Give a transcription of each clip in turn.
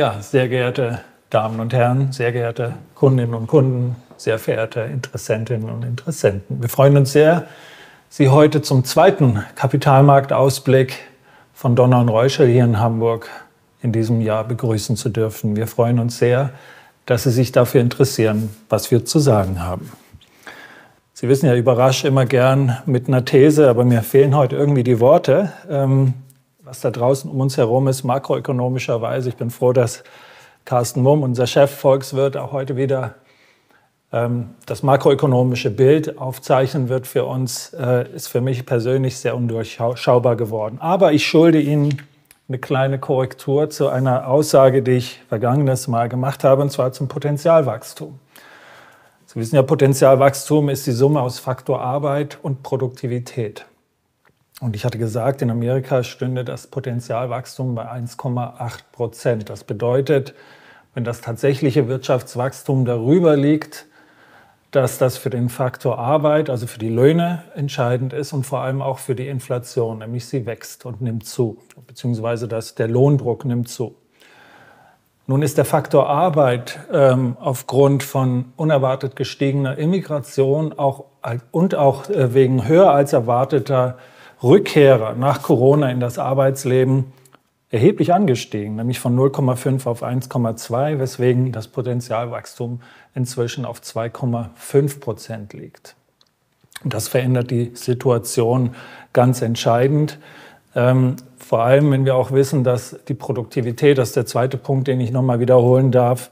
Ja, sehr geehrte Damen und Herren, sehr geehrte Kundinnen und Kunden, sehr verehrte Interessentinnen und Interessenten. Wir freuen uns sehr, Sie heute zum zweiten Kapitalmarktausblick von Donner und Reuschel hier in Hamburg in diesem Jahr begrüßen zu dürfen. Wir freuen uns sehr, dass Sie sich dafür interessieren, was wir zu sagen haben. Sie wissen ja, überrascht immer gern mit einer These, aber mir fehlen heute irgendwie die Worte. Ähm, was da draußen um uns herum ist, makroökonomischerweise. Ich bin froh, dass Carsten Mumm, unser Chef Volkswirt, auch heute wieder ähm, das makroökonomische Bild aufzeichnen wird für uns, äh, ist für mich persönlich sehr undurchschaubar geworden. Aber ich schulde Ihnen eine kleine Korrektur zu einer Aussage, die ich vergangenes Mal gemacht habe, und zwar zum Potenzialwachstum. Sie wissen ja, Potenzialwachstum ist die Summe aus Faktor Arbeit und Produktivität. Und ich hatte gesagt, in Amerika stünde das Potenzialwachstum bei 1,8 Prozent. Das bedeutet, wenn das tatsächliche Wirtschaftswachstum darüber liegt, dass das für den Faktor Arbeit, also für die Löhne, entscheidend ist und vor allem auch für die Inflation, nämlich sie wächst und nimmt zu, beziehungsweise dass der Lohndruck nimmt zu. Nun ist der Faktor Arbeit ähm, aufgrund von unerwartet gestiegener Immigration auch, und auch äh, wegen höher als erwarteter Rückkehrer nach Corona in das Arbeitsleben erheblich angestiegen, nämlich von 0,5 auf 1,2, weswegen das Potenzialwachstum inzwischen auf 2,5 Prozent liegt. Und das verändert die Situation ganz entscheidend. Ähm, vor allem, wenn wir auch wissen, dass die Produktivität, das ist der zweite Punkt, den ich nochmal wiederholen darf,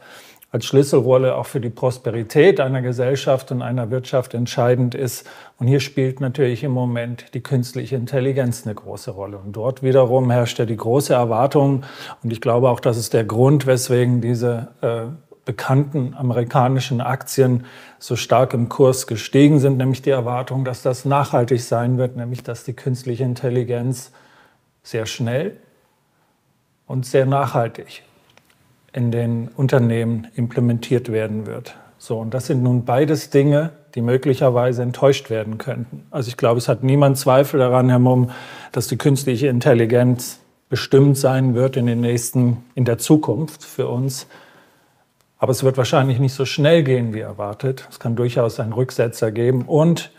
als Schlüsselrolle auch für die Prosperität einer Gesellschaft und einer Wirtschaft entscheidend ist. Und hier spielt natürlich im Moment die künstliche Intelligenz eine große Rolle. Und dort wiederum herrscht ja die große Erwartung. Und ich glaube auch, das ist der Grund, weswegen diese äh, bekannten amerikanischen Aktien so stark im Kurs gestiegen sind, nämlich die Erwartung, dass das nachhaltig sein wird, nämlich dass die künstliche Intelligenz sehr schnell und sehr nachhaltig in den Unternehmen implementiert werden wird. So, und das sind nun beides Dinge, die möglicherweise enttäuscht werden könnten. Also ich glaube, es hat niemand Zweifel daran, Herr Mumm, dass die künstliche Intelligenz bestimmt sein wird in den nächsten, in der Zukunft für uns. Aber es wird wahrscheinlich nicht so schnell gehen, wie erwartet. Es kann durchaus einen Rücksetzer geben. Und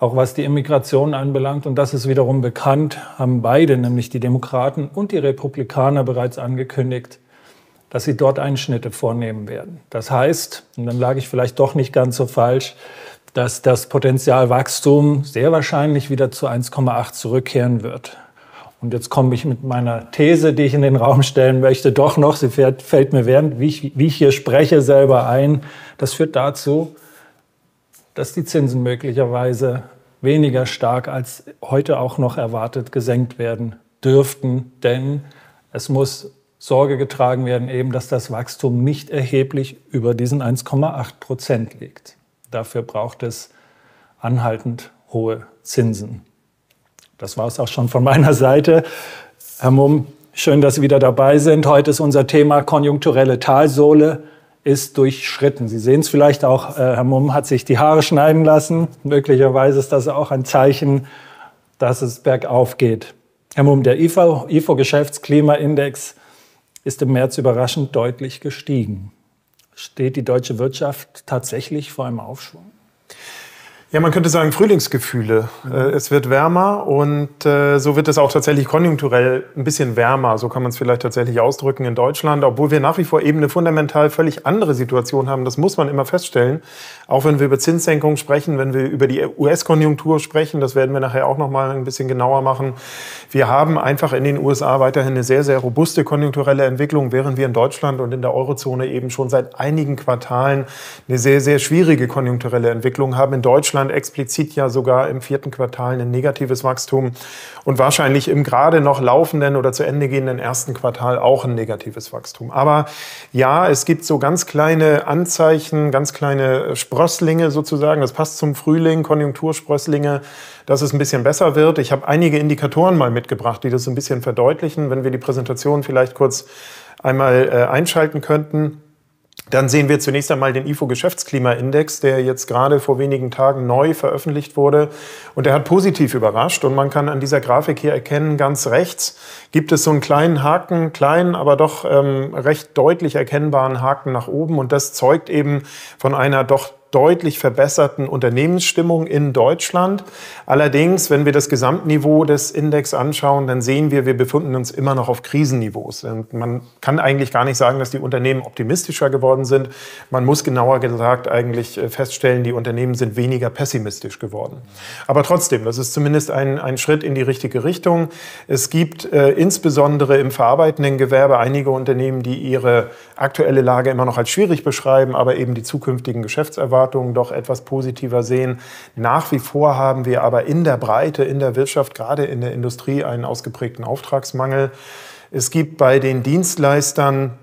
auch was die Immigration anbelangt, und das ist wiederum bekannt, haben beide, nämlich die Demokraten und die Republikaner, bereits angekündigt, dass sie dort Einschnitte vornehmen werden. Das heißt, und dann lag ich vielleicht doch nicht ganz so falsch, dass das Potenzialwachstum sehr wahrscheinlich wieder zu 1,8 zurückkehren wird. Und jetzt komme ich mit meiner These, die ich in den Raum stellen möchte, doch noch, sie fährt, fällt mir während, wie ich, wie ich hier spreche, selber ein. Das führt dazu, dass die Zinsen möglicherweise weniger stark als heute auch noch erwartet gesenkt werden dürften, denn es muss Sorge getragen werden, eben, dass das Wachstum nicht erheblich über diesen 1,8 Prozent liegt. Dafür braucht es anhaltend hohe Zinsen. Das war es auch schon von meiner Seite. Herr Mumm, schön, dass Sie wieder dabei sind. Heute ist unser Thema konjunkturelle Talsohle ist durchschritten. Sie sehen es vielleicht auch, äh, Herr Mumm hat sich die Haare schneiden lassen. Möglicherweise ist das auch ein Zeichen, dass es bergauf geht. Herr Mumm, der IFO-Geschäftsklimaindex ist im März überraschend deutlich gestiegen. Steht die deutsche Wirtschaft tatsächlich vor einem Aufschwung? Ja, man könnte sagen Frühlingsgefühle. Mhm. Äh, es wird wärmer und äh, so wird es auch tatsächlich konjunkturell ein bisschen wärmer. So kann man es vielleicht tatsächlich ausdrücken in Deutschland, obwohl wir nach wie vor eben eine fundamental völlig andere Situation haben. Das muss man immer feststellen. Auch wenn wir über Zinssenkungen sprechen, wenn wir über die US-Konjunktur sprechen, das werden wir nachher auch noch mal ein bisschen genauer machen. Wir haben einfach in den USA weiterhin eine sehr, sehr robuste konjunkturelle Entwicklung, während wir in Deutschland und in der Eurozone eben schon seit einigen Quartalen eine sehr, sehr schwierige konjunkturelle Entwicklung haben. In Deutschland Deutschland explizit ja sogar im vierten Quartal ein negatives Wachstum und wahrscheinlich im gerade noch laufenden oder zu Ende gehenden ersten Quartal auch ein negatives Wachstum. Aber ja, es gibt so ganz kleine Anzeichen, ganz kleine Sprösslinge sozusagen. Das passt zum Frühling, Konjunktursprösslinge, dass es ein bisschen besser wird. Ich habe einige Indikatoren mal mitgebracht, die das ein bisschen verdeutlichen, wenn wir die Präsentation vielleicht kurz einmal äh, einschalten könnten. Dann sehen wir zunächst einmal den IFO Geschäftsklimaindex, der jetzt gerade vor wenigen Tagen neu veröffentlicht wurde. Und der hat positiv überrascht. Und man kann an dieser Grafik hier erkennen, ganz rechts gibt es so einen kleinen Haken, kleinen, aber doch ähm, recht deutlich erkennbaren Haken nach oben. Und das zeugt eben von einer doch deutlich verbesserten Unternehmensstimmung in Deutschland. Allerdings, wenn wir das Gesamtniveau des Index anschauen, dann sehen wir, wir befinden uns immer noch auf Krisenniveaus. Und man kann eigentlich gar nicht sagen, dass die Unternehmen optimistischer geworden sind. Man muss genauer gesagt eigentlich äh, feststellen, die Unternehmen sind weniger pessimistisch geworden. Aber trotzdem, das ist zumindest ein, ein Schritt in die richtige Richtung. Es gibt äh, insbesondere im verarbeitenden Gewerbe einige Unternehmen, die ihre aktuelle Lage immer noch als schwierig beschreiben, aber eben die zukünftigen Geschäftserwartungen Erwartungen doch etwas positiver sehen. Nach wie vor haben wir aber in der Breite, in der Wirtschaft, gerade in der Industrie einen ausgeprägten Auftragsmangel. Es gibt bei den Dienstleistern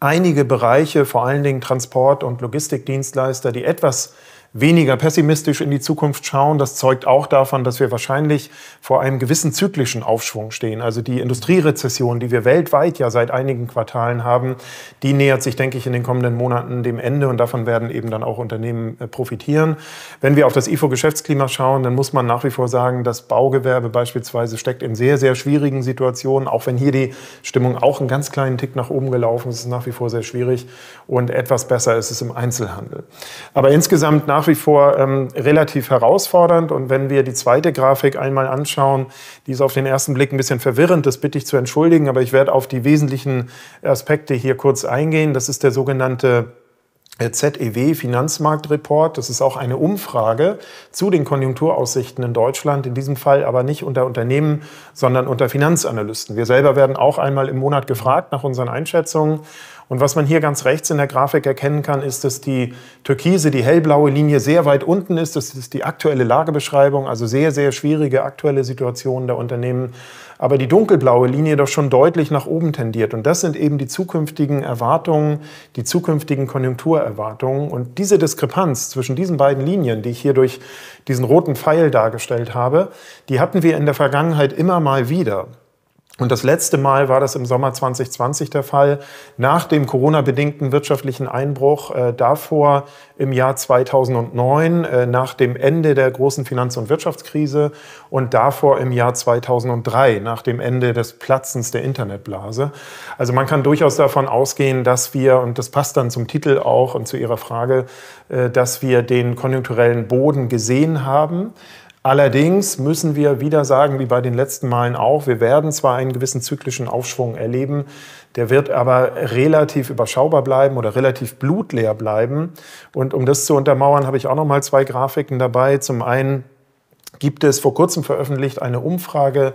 einige Bereiche, vor allen Dingen Transport- und Logistikdienstleister, die etwas weniger pessimistisch in die Zukunft schauen. Das zeugt auch davon, dass wir wahrscheinlich vor einem gewissen zyklischen Aufschwung stehen. Also die Industrierezession, die wir weltweit ja seit einigen Quartalen haben, die nähert sich, denke ich, in den kommenden Monaten dem Ende und davon werden eben dann auch Unternehmen äh, profitieren. Wenn wir auf das IFO-Geschäftsklima schauen, dann muss man nach wie vor sagen, das Baugewerbe beispielsweise steckt in sehr, sehr schwierigen Situationen, auch wenn hier die Stimmung auch einen ganz kleinen Tick nach oben gelaufen ist, ist es nach wie vor sehr schwierig und etwas besser ist es im Einzelhandel. Aber insgesamt nach nach wie vor ähm, relativ herausfordernd. Und wenn wir die zweite Grafik einmal anschauen, die ist auf den ersten Blick ein bisschen verwirrend, das bitte ich zu entschuldigen, aber ich werde auf die wesentlichen Aspekte hier kurz eingehen. Das ist der sogenannte äh, ZEW Finanzmarktreport, das ist auch eine Umfrage zu den Konjunkturaussichten in Deutschland, in diesem Fall aber nicht unter Unternehmen, sondern unter Finanzanalysten. Wir selber werden auch einmal im Monat gefragt nach unseren Einschätzungen und was man hier ganz rechts in der Grafik erkennen kann, ist, dass die türkise, die hellblaue Linie sehr weit unten ist. Das ist die aktuelle Lagebeschreibung, also sehr, sehr schwierige aktuelle Situation der Unternehmen. Aber die dunkelblaue Linie doch schon deutlich nach oben tendiert. Und das sind eben die zukünftigen Erwartungen, die zukünftigen Konjunkturerwartungen. Und diese Diskrepanz zwischen diesen beiden Linien, die ich hier durch diesen roten Pfeil dargestellt habe, die hatten wir in der Vergangenheit immer mal wieder. Und das letzte Mal war das im Sommer 2020 der Fall, nach dem Corona-bedingten wirtschaftlichen Einbruch, äh, davor im Jahr 2009, äh, nach dem Ende der großen Finanz- und Wirtschaftskrise und davor im Jahr 2003, nach dem Ende des Platzens der Internetblase. Also man kann durchaus davon ausgehen, dass wir, und das passt dann zum Titel auch und zu Ihrer Frage, äh, dass wir den konjunkturellen Boden gesehen haben. Allerdings müssen wir wieder sagen, wie bei den letzten Malen auch, wir werden zwar einen gewissen zyklischen Aufschwung erleben, der wird aber relativ überschaubar bleiben oder relativ blutleer bleiben. Und um das zu untermauern, habe ich auch noch mal zwei Grafiken dabei. Zum einen gibt es vor kurzem veröffentlicht eine Umfrage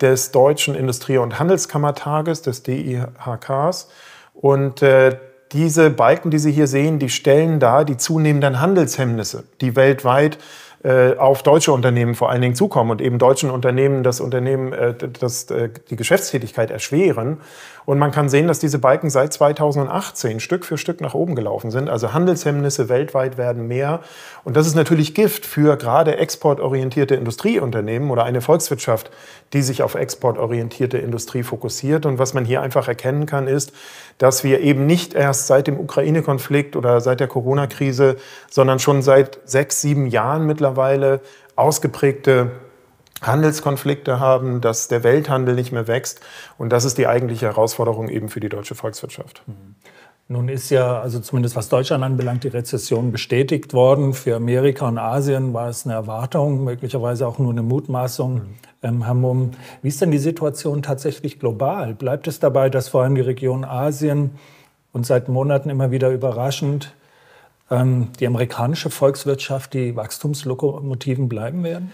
des Deutschen Industrie- und Handelskammertages, des DIHKs. Und äh, diese Balken, die Sie hier sehen, die stellen dar die zunehmenden Handelshemmnisse, die weltweit äh, äh, auf deutsche Unternehmen vor allen Dingen zukommen und eben deutschen Unternehmen das Unternehmen, äh, das, äh, die Geschäftstätigkeit erschweren. Und man kann sehen, dass diese Balken seit 2018 Stück für Stück nach oben gelaufen sind. Also Handelshemmnisse weltweit werden mehr. Und das ist natürlich Gift für gerade exportorientierte Industrieunternehmen oder eine Volkswirtschaft, die sich auf exportorientierte Industrie fokussiert. Und was man hier einfach erkennen kann, ist, dass wir eben nicht erst seit dem Ukraine-Konflikt oder seit der Corona-Krise, sondern schon seit sechs, sieben Jahren mittlerweile ausgeprägte Handelskonflikte haben, dass der Welthandel nicht mehr wächst. Und das ist die eigentliche Herausforderung eben für die deutsche Volkswirtschaft. Mhm. Nun ist ja, also zumindest was Deutschland anbelangt, die Rezession bestätigt worden. Für Amerika und Asien war es eine Erwartung, möglicherweise auch nur eine Mutmaßung. Mhm. Ähm, Herr Mumm, wie ist denn die Situation tatsächlich global? Bleibt es dabei, dass vor allem die Region Asien und seit Monaten immer wieder überraschend ähm, die amerikanische Volkswirtschaft die Wachstumslokomotiven bleiben werden?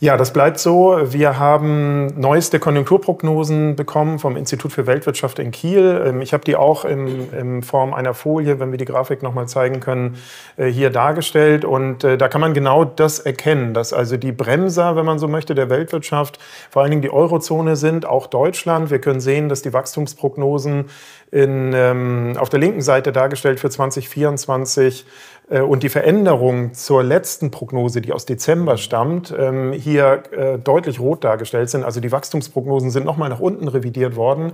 Ja, das bleibt so. Wir haben neueste Konjunkturprognosen bekommen vom Institut für Weltwirtschaft in Kiel. Ähm, ich habe die auch in, in, Form einer Folie, wenn wir die Grafik nochmal zeigen können, äh, hier dargestellt. Und äh, da kann man genau das erkennen, dass also die Bremser, wenn man so möchte, der Weltwirtschaft vor allen Dingen die Eurozone sind, auch Deutschland. Wir können sehen, dass die Wachstumsprognosen in, ähm, auf der linken Seite dargestellt für 2024 äh, und die Veränderung zur letzten Prognose, die aus Dezember stammt, ähm, hier äh, deutlich rot dargestellt sind. Also die Wachstumsprognosen sind nochmal nach unten revidiert worden.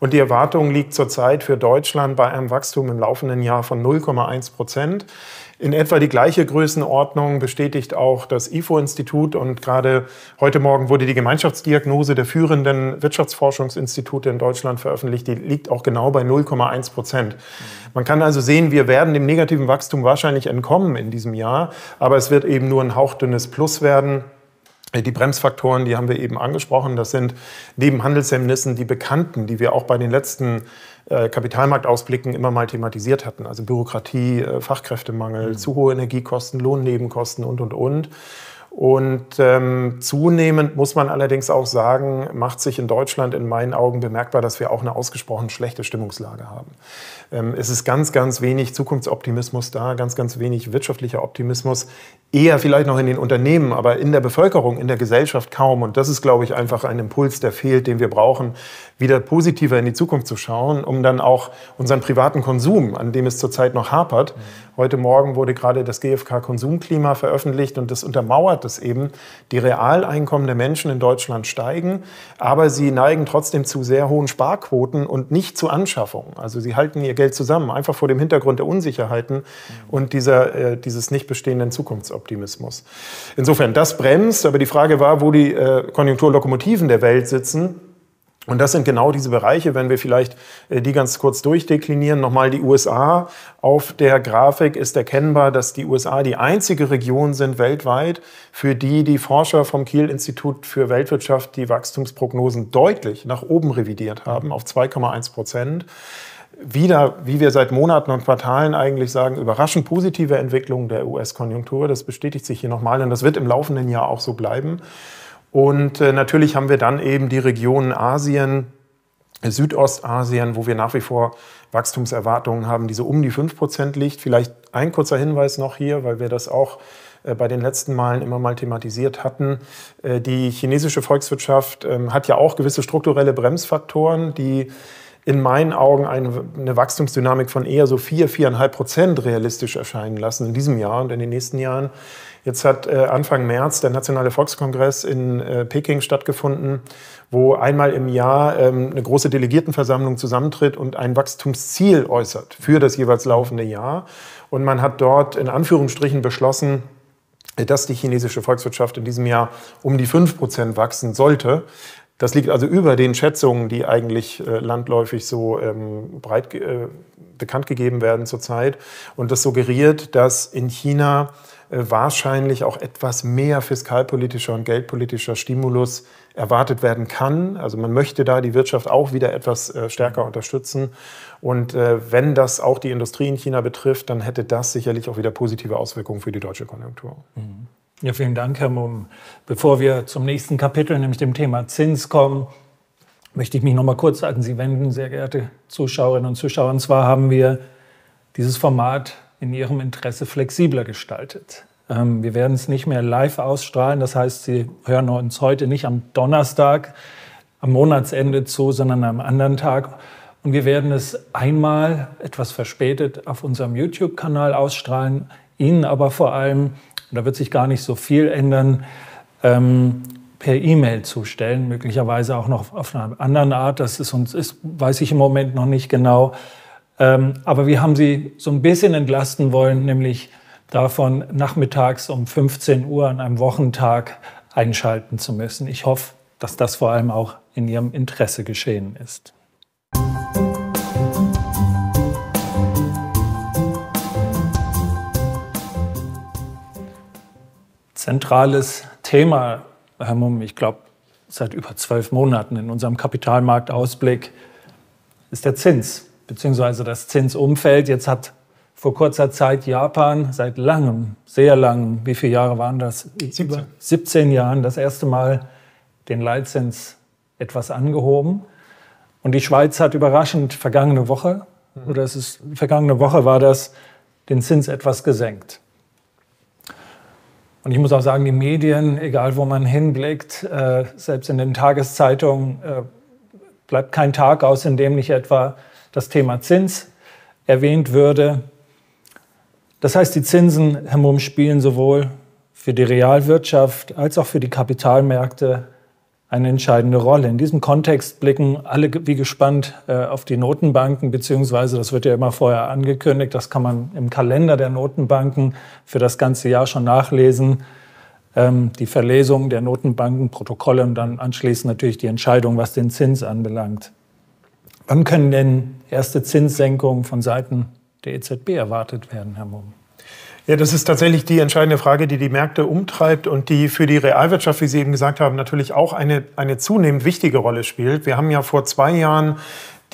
Und die Erwartung liegt zurzeit für Deutschland bei einem Wachstum im laufenden Jahr von 0,1 Prozent. In etwa die gleiche Größenordnung bestätigt auch das IFO-Institut und gerade heute Morgen wurde die Gemeinschaftsdiagnose der führenden Wirtschaftsforschungsinstitute in Deutschland veröffentlicht. Die liegt auch genau bei 0,1 Prozent. Man kann also sehen, wir werden dem negativen Wachstum wahrscheinlich entkommen in diesem Jahr, aber es wird eben nur ein hauchdünnes Plus werden. Äh, die Bremsfaktoren, die haben wir eben angesprochen. Das sind neben Handelshemmnissen die bekannten, die wir auch bei den letzten äh, Kapitalmarktausblicken immer mal thematisiert hatten. Also Bürokratie, äh, Fachkräftemangel, mhm. zu hohe Energiekosten, Lohnnebenkosten und, und, und. Und ähm, zunehmend muss man allerdings auch sagen, macht sich in Deutschland in meinen Augen bemerkbar, dass wir auch eine ausgesprochen schlechte Stimmungslage haben. Ähm, es ist ganz, ganz wenig Zukunftsoptimismus da, ganz, ganz wenig wirtschaftlicher Optimismus. Eher vielleicht noch in den Unternehmen, aber in der Bevölkerung, in der Gesellschaft kaum. Und das ist, glaube ich, einfach ein Impuls, der fehlt, den wir brauchen, wieder positiver in die Zukunft zu schauen, um dann auch unseren privaten Konsum, an dem es zurzeit noch hapert, mhm Heute Morgen wurde gerade das GfK Konsumklima veröffentlicht und das untermauert es eben. Die Realeinkommen der Menschen in Deutschland steigen, aber sie neigen trotzdem zu sehr hohen Sparquoten und nicht zu Anschaffungen. Also sie halten ihr Geld zusammen, einfach vor dem Hintergrund der Unsicherheiten und dieser, äh, dieses nicht bestehenden Zukunftsoptimismus. Insofern, das bremst, aber die Frage war, wo die äh, Konjunkturlokomotiven der Welt sitzen und das sind genau diese Bereiche, wenn wir vielleicht äh, die ganz kurz durchdeklinieren. Nochmal die USA. Auf der Grafik ist erkennbar, dass die USA die einzige Region sind weltweit, für die die Forscher vom Kiel-Institut für Weltwirtschaft die Wachstumsprognosen deutlich nach oben revidiert haben, auf 2,1 Prozent wieder, wie wir seit Monaten und Quartalen eigentlich sagen, überraschend positive Entwicklung der US-Konjunktur. Das bestätigt sich hier nochmal und das wird im laufenden Jahr auch so bleiben. Und äh, natürlich haben wir dann eben die Regionen Asien, Südostasien, wo wir nach wie vor Wachstumserwartungen haben, die so um die 5% liegt. Vielleicht ein kurzer Hinweis noch hier, weil wir das auch äh, bei den letzten Malen immer mal thematisiert hatten. Äh, die chinesische Volkswirtschaft ähm, hat ja auch gewisse strukturelle Bremsfaktoren, die in meinen Augen eine Wachstumsdynamik von eher so 4, 4,5 Prozent realistisch erscheinen lassen in diesem Jahr und in den nächsten Jahren. Jetzt hat äh, Anfang März der Nationale Volkskongress in äh, Peking stattgefunden, wo einmal im Jahr ähm, eine große Delegiertenversammlung zusammentritt und ein Wachstumsziel äußert für das jeweils laufende Jahr. Und man hat dort in Anführungsstrichen beschlossen, dass die chinesische Volkswirtschaft in diesem Jahr um die 5% wachsen sollte. Das liegt also über den Schätzungen, die eigentlich äh, landläufig so ähm, breit äh, bekannt gegeben werden zurzeit. Und das suggeriert, dass in China äh, wahrscheinlich auch etwas mehr fiskalpolitischer und geldpolitischer Stimulus erwartet werden kann. Also man möchte da die Wirtschaft auch wieder etwas äh, stärker unterstützen. Und äh, wenn das auch die Industrie in China betrifft, dann hätte das sicherlich auch wieder positive Auswirkungen für die deutsche Konjunktur. Mhm. Ja, vielen Dank, Herr Mumm. Bevor wir zum nächsten Kapitel, nämlich dem Thema Zins kommen, möchte ich mich noch mal kurz an Sie wenden, sehr geehrte Zuschauerinnen und Zuschauer. Und zwar haben wir dieses Format in ihrem Interesse flexibler gestaltet. Ähm, wir werden es nicht mehr live ausstrahlen, das heißt, Sie hören uns heute nicht am Donnerstag, am Monatsende zu, sondern am anderen Tag. Und wir werden es einmal etwas verspätet auf unserem YouTube-Kanal ausstrahlen, Ihnen aber vor allem, da wird sich gar nicht so viel ändern, ähm, per E-Mail zustellen, möglicherweise auch noch auf einer anderen Art. Das ist uns ist, weiß ich im Moment noch nicht genau. Ähm, aber wir haben sie so ein bisschen entlasten wollen, nämlich davon, nachmittags um 15 Uhr an einem Wochentag einschalten zu müssen. Ich hoffe, dass das vor allem auch in ihrem Interesse geschehen ist. Zentrales Thema, Herr Mumm, ich glaube, seit über zwölf Monaten in unserem Kapitalmarktausblick ist der Zins beziehungsweise das Zinsumfeld. Jetzt hat vor kurzer Zeit Japan seit langem, sehr langem, wie viele Jahre waren das? 17. 17 Jahren das erste Mal den Leitzins etwas angehoben. Und die Schweiz hat überraschend vergangene Woche, mhm. oder es ist, vergangene Woche war das, den Zins etwas gesenkt. Und ich muss auch sagen, die Medien, egal wo man hinblickt, äh, selbst in den Tageszeitungen, äh, bleibt kein Tag aus, in dem nicht etwa das Thema Zins erwähnt würde. Das heißt, die Zinsen herumspielen sowohl für die Realwirtschaft als auch für die Kapitalmärkte eine entscheidende Rolle. In diesem Kontext blicken alle wie gespannt äh, auf die Notenbanken, beziehungsweise das wird ja immer vorher angekündigt, das kann man im Kalender der Notenbanken für das ganze Jahr schon nachlesen. Ähm, die Verlesung der Notenbankenprotokolle und dann anschließend natürlich die Entscheidung, was den Zins anbelangt. Wann können denn erste Zinssenkungen von Seiten der EZB erwartet werden, Herr Mumm? Ja, das ist tatsächlich die entscheidende Frage, die die Märkte umtreibt und die für die Realwirtschaft, wie Sie eben gesagt haben, natürlich auch eine, eine zunehmend wichtige Rolle spielt. Wir haben ja vor zwei Jahren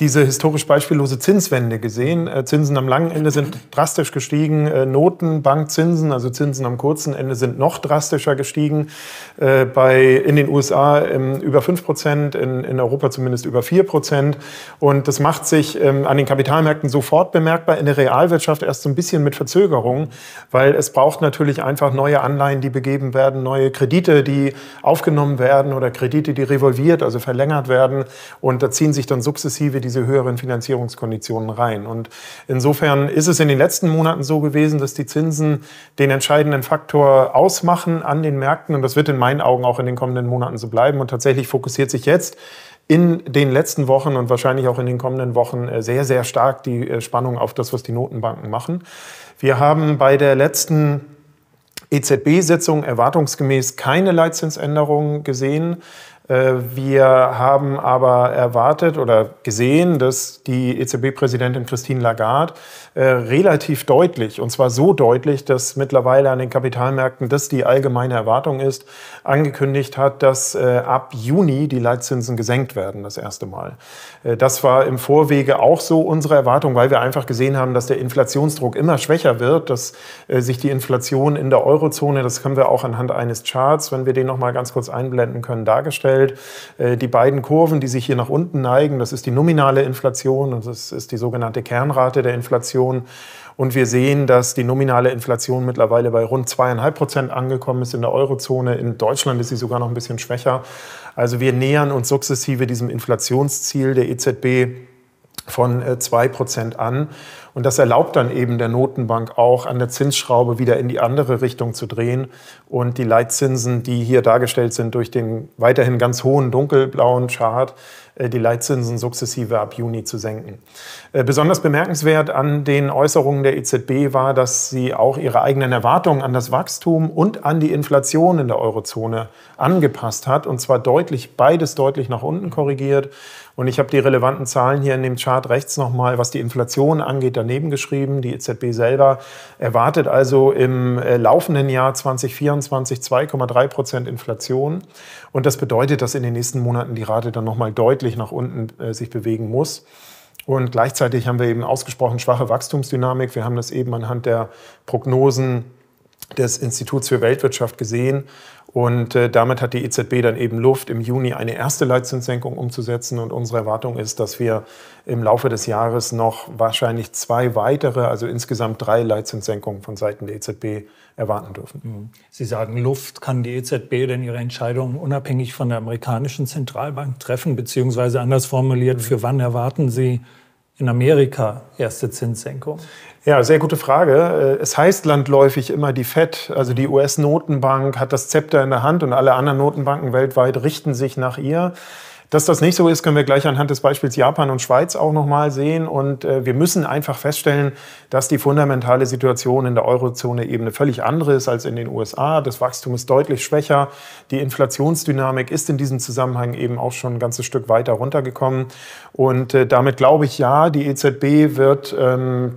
diese historisch beispiellose Zinswende gesehen. Äh, Zinsen am langen Ende sind drastisch gestiegen, äh, Noten, Bankzinsen, also Zinsen am kurzen Ende sind noch drastischer gestiegen. Äh, bei, in den USA ähm, über 5 Prozent, in, in Europa zumindest über 4 Prozent. Und das macht sich ähm, an den Kapitalmärkten sofort bemerkbar, in der Realwirtschaft erst so ein bisschen mit Verzögerung, weil es braucht natürlich einfach neue Anleihen, die begeben werden, neue Kredite, die aufgenommen werden oder Kredite, die revolviert, also verlängert werden. Und da ziehen sich dann sukzessive diese höheren Finanzierungskonditionen rein. Und insofern ist es in den letzten Monaten so gewesen, dass die Zinsen den entscheidenden Faktor ausmachen an den Märkten. Und das wird in meinen Augen auch in den kommenden Monaten so bleiben. Und tatsächlich fokussiert sich jetzt in den letzten Wochen und wahrscheinlich auch in den kommenden Wochen äh, sehr, sehr stark die äh, Spannung auf das, was die Notenbanken machen. Wir haben bei der letzten EZB-Sitzung erwartungsgemäß keine Leitzinsänderungen gesehen. Äh, wir haben aber erwartet oder gesehen, dass die EZB-Präsidentin Christine Lagarde äh, relativ deutlich, und zwar so deutlich, dass mittlerweile an den Kapitalmärkten das die allgemeine Erwartung ist, angekündigt hat, dass äh, ab Juni die Leitzinsen gesenkt werden, das erste Mal. Äh, das war im Vorwege auch so unsere Erwartung, weil wir einfach gesehen haben, dass der Inflationsdruck immer schwächer wird, dass äh, sich die Inflation in der Eurozone, das können wir auch anhand eines Charts, wenn wir den nochmal ganz kurz einblenden können, dargestellt darstellt. Äh, die beiden Kurven, die sich hier nach unten neigen, das ist die nominale Inflation und das ist die sogenannte Kernrate der Inflation. Und wir sehen, dass die nominale Inflation mittlerweile bei rund zweieinhalb Prozent angekommen ist in der Eurozone. In Deutschland ist sie sogar noch ein bisschen schwächer. Also wir nähern uns sukzessive diesem Inflationsziel der EZB von 2% äh, Prozent an. Und das erlaubt dann eben der Notenbank auch, an der Zinsschraube wieder in die andere Richtung zu drehen und die Leitzinsen, die hier dargestellt sind durch den weiterhin ganz hohen dunkelblauen Chart, äh, die Leitzinsen sukzessive ab Juni zu senken. Äh, besonders bemerkenswert an den Äußerungen der EZB war, dass sie auch ihre eigenen Erwartungen an das Wachstum und an die Inflation in der Eurozone angepasst hat, und zwar deutlich, beides deutlich nach unten korrigiert. Und ich habe die relevanten Zahlen hier in dem Chart rechts nochmal, was die Inflation angeht, daneben geschrieben. Die EZB selber erwartet also im äh, laufenden Jahr 2024 2,3 Prozent Inflation. Und das bedeutet, dass in den nächsten Monaten die Rate dann nochmal deutlich nach unten äh, sich bewegen muss. Und gleichzeitig haben wir eben ausgesprochen schwache Wachstumsdynamik. Wir haben das eben anhand der Prognosen des Instituts für Weltwirtschaft gesehen. Und äh, damit hat die EZB dann eben Luft, im Juni eine erste Leitzinssenkung umzusetzen. Und unsere Erwartung ist, dass wir im Laufe des Jahres noch wahrscheinlich zwei weitere, also insgesamt drei Leitzinssenkungen von Seiten der EZB erwarten dürfen. Mhm. Sie sagen, Luft kann die EZB denn ihre Entscheidung unabhängig von der amerikanischen Zentralbank treffen, beziehungsweise anders formuliert, mhm. für wann erwarten Sie in Amerika erste Zinssenkung? Ja, sehr gute Frage. Äh, es heißt landläufig immer die Fed, also die US-Notenbank hat das Zepter in der Hand und alle anderen Notenbanken weltweit richten sich nach ihr. Dass das nicht so ist, können wir gleich anhand des Beispiels Japan und Schweiz auch nochmal sehen. Und äh, wir müssen einfach feststellen, dass die fundamentale Situation in der Eurozone eben eine völlig andere ist als in den USA. Das Wachstum ist deutlich schwächer. Die Inflationsdynamik ist in diesem Zusammenhang eben auch schon ein ganzes Stück weiter runtergekommen. Und äh, damit glaube ich, ja, die EZB wird ähm,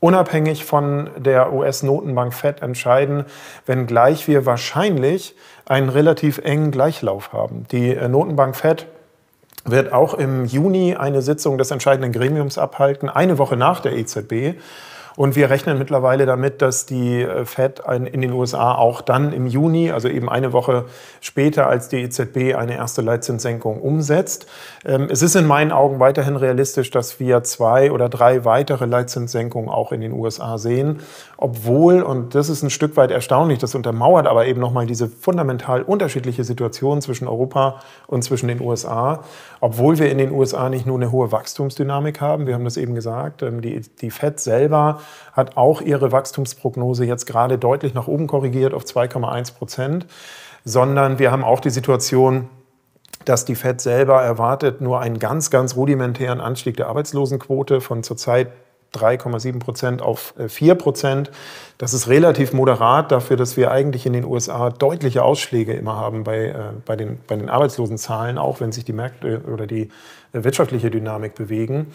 unabhängig von der US-Notenbank Fed entscheiden, wenngleich wir wahrscheinlich einen relativ engen Gleichlauf haben. Die äh, Notenbank Fed wird auch im Juni eine Sitzung des entscheidenden Gremiums abhalten, eine Woche nach der EZB. Und wir rechnen mittlerweile damit, dass die äh, Fed in den USA auch dann im Juni, also eben eine Woche später als die EZB, eine erste Leitzinssenkung umsetzt. Ähm, es ist in meinen Augen weiterhin realistisch, dass wir zwei oder drei weitere Leitzinssenkungen auch in den USA sehen, obwohl, und das ist ein Stück weit erstaunlich, das untermauert aber eben nochmal diese fundamental unterschiedliche Situation zwischen Europa und zwischen den USA, obwohl wir in den USA nicht nur eine hohe Wachstumsdynamik haben, wir haben das eben gesagt, ähm, die, die Fed selber hat auch ihre Wachstumsprognose jetzt gerade deutlich nach oben korrigiert auf 2,1 Prozent, sondern wir haben auch die Situation, dass die Fed selber erwartet nur einen ganz, ganz rudimentären Anstieg der Arbeitslosenquote von zurzeit 3,7 Prozent auf 4 äh, Prozent. Das ist relativ moderat dafür, dass wir eigentlich in den USA deutliche Ausschläge immer haben bei, äh, bei, den, bei den Arbeitslosenzahlen, auch wenn sich die Märkte oder die äh, wirtschaftliche Dynamik bewegen.